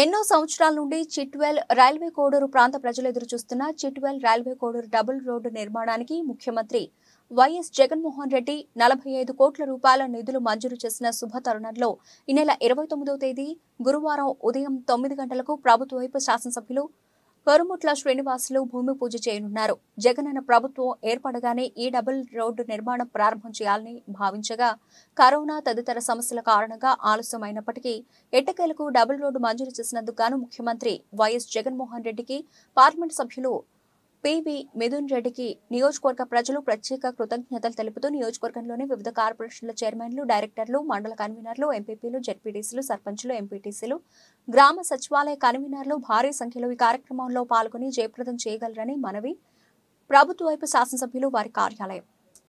ఎన్నో సంవత్సరాల నుండి చిట్వెల్ రైల్వే కోడూరు ప్రాంత ప్రజలు ఎదురుచూస్తున్న Chitvel railway Koduru double road నిర్మాణానికి ముఖ్యమంత్రి వైఎస్ జగన్మోహన్ రెడ్డి నలభై ఐదు కోట్ల రూపాయల నిధులు మంజూరు చేసిన శుభ తరుణంలో ఈ నెల ఇరవై తేదీ గురువారం ఉదయం తొమ్మిది గంటలకు ప్రభుత్వ వైపు శాసనసభ్యులు కరుముట్ల శ్రీనివాసులు భూమి పూజ చేయనున్నారు జగనన్న ప్రభుత్వం ఏర్పడగానే ఈ డబుల్ రోడ్డు నిర్మాణం ప్రారంభం చేయాలని భావించగా కరోనా తదితర సమస్యల కారణంగా ఆలస్యమైనప్పటికీ ఎట్టకేలకు డబుల్ రోడ్డు మంజూరు చేసినందుకు గాను ముఖ్యమంత్రి వైఎస్ జగన్మోహన్ రెడ్డికి పార్లమెంట్ సభ్యులు పివి మిథున్ రెడ్డికి నియోజకవర్గ ప్రజలు ప్రత్యేక కృతజ్ఞతలు తెలుపుతూ నియోజకవర్గంలోని వివిధ కార్పొరేషన్ల చైర్మన్లు డైరెక్టర్లు మండల కన్వీనర్లు ఎంపీపీలు జెడ్పీటీసీలు సర్పంచులు ఎంపీటీసీలు గ్రామ సచివాలయ కన్వీనర్లు భారీ సంఖ్యలో ఈ కార్యక్రమంలో పాల్గొని జయప్రదం చేయగలరని మనవి ప్రభుత్వ వైపు శాసనసభ్యులు వారి కార్యాలయం